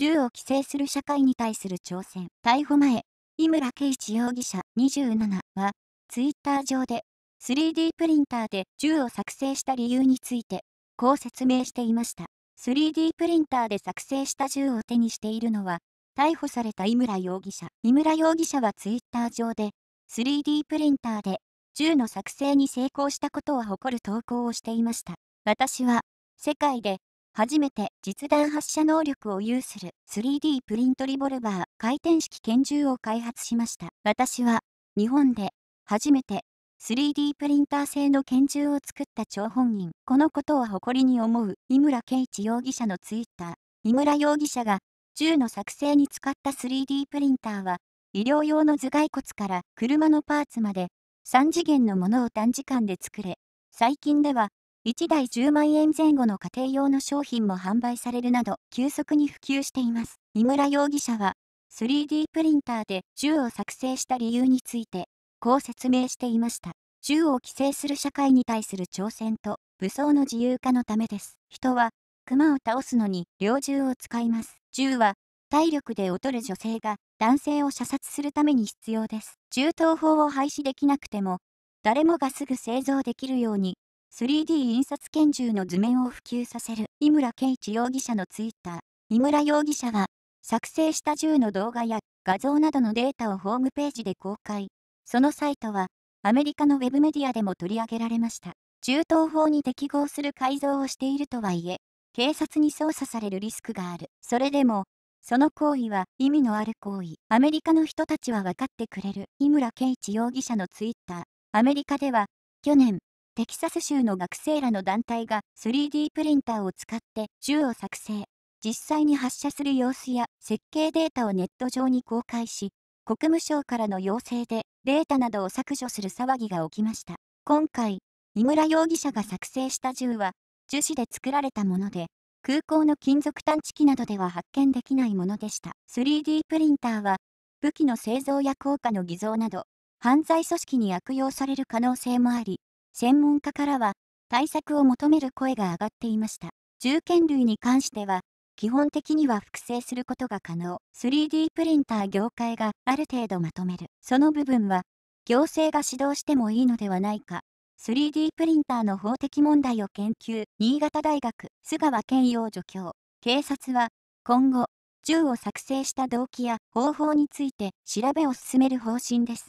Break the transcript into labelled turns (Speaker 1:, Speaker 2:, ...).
Speaker 1: 銃を規制する社会に対する挑戦。逮捕前、井村圭一容疑者27は、ツイッター上で 3D プリンターで銃を作成した理由について、こう説明していました。3D プリンターで作成した銃を手にしているのは、逮捕された井村容疑者。井村容疑者はツイッター上で、3D プリンターで銃の作成に成功したことを誇る投稿をしていました。私は、世界で初めて実弾発射能力を有する 3D プリントリボルバー回転式拳銃を開発しました。私は日本で初めて 3D プリンター製の拳銃を作った張本人。このことを誇りに思う井村圭一容疑者のツイッター。井村容疑者が銃の作成に使った 3D プリンターは医療用の頭蓋骨から車のパーツまで3次元のものを短時間で作れ、最近では1台10万円前後の家庭用の商品も販売されるなど急速に普及しています。井村容疑者は 3D プリンターで銃を作成した理由についてこう説明していました。銃を規制する社会に対する挑戦と武装の自由化のためです。人は熊を倒すのに猟銃を使います。銃は体力で劣る女性が男性を射殺するために必要です。銃刀法を廃止できなくても誰もがすぐ製造できるように 3D 印刷拳銃の図面を普及させる井村健一容疑者のツイッター、井村容疑者は、作成した銃の動画や画像などのデータをホームページで公開。そのサイトは、アメリカのウェブメディアでも取り上げられました。銃刀法に適合する改造をしているとはいえ、警察に捜査されるリスクがある。それでも、その行為は意味のある行為。アメリカの人たちは分かってくれる。井村健一容疑者のツイッター。アメリカでは、去年、テキサス州の学生らの団体が 3D プリンターを使って銃を作成。実際に発射する様子や設計データをネット上に公開し、国務省からの要請でデータなどを削除する騒ぎが起きました。今回、井村容疑者が作成した銃は、樹脂で作られたもので、空港の金属探知機などでは発見できないものでした。3D プリンターは、武器の製造や効果の偽造など、犯罪組織に悪用される可能性もあり、専門家からは対策を求める声が上がっていました銃剣類に関しては基本的には複製することが可能 3D プリンター業界がある程度まとめるその部分は行政が指導してもいいのではないか 3D プリンターの法的問題を研究新潟大学菅川健洋助教警察は今後銃を作成した動機や方法について調べを進める方針です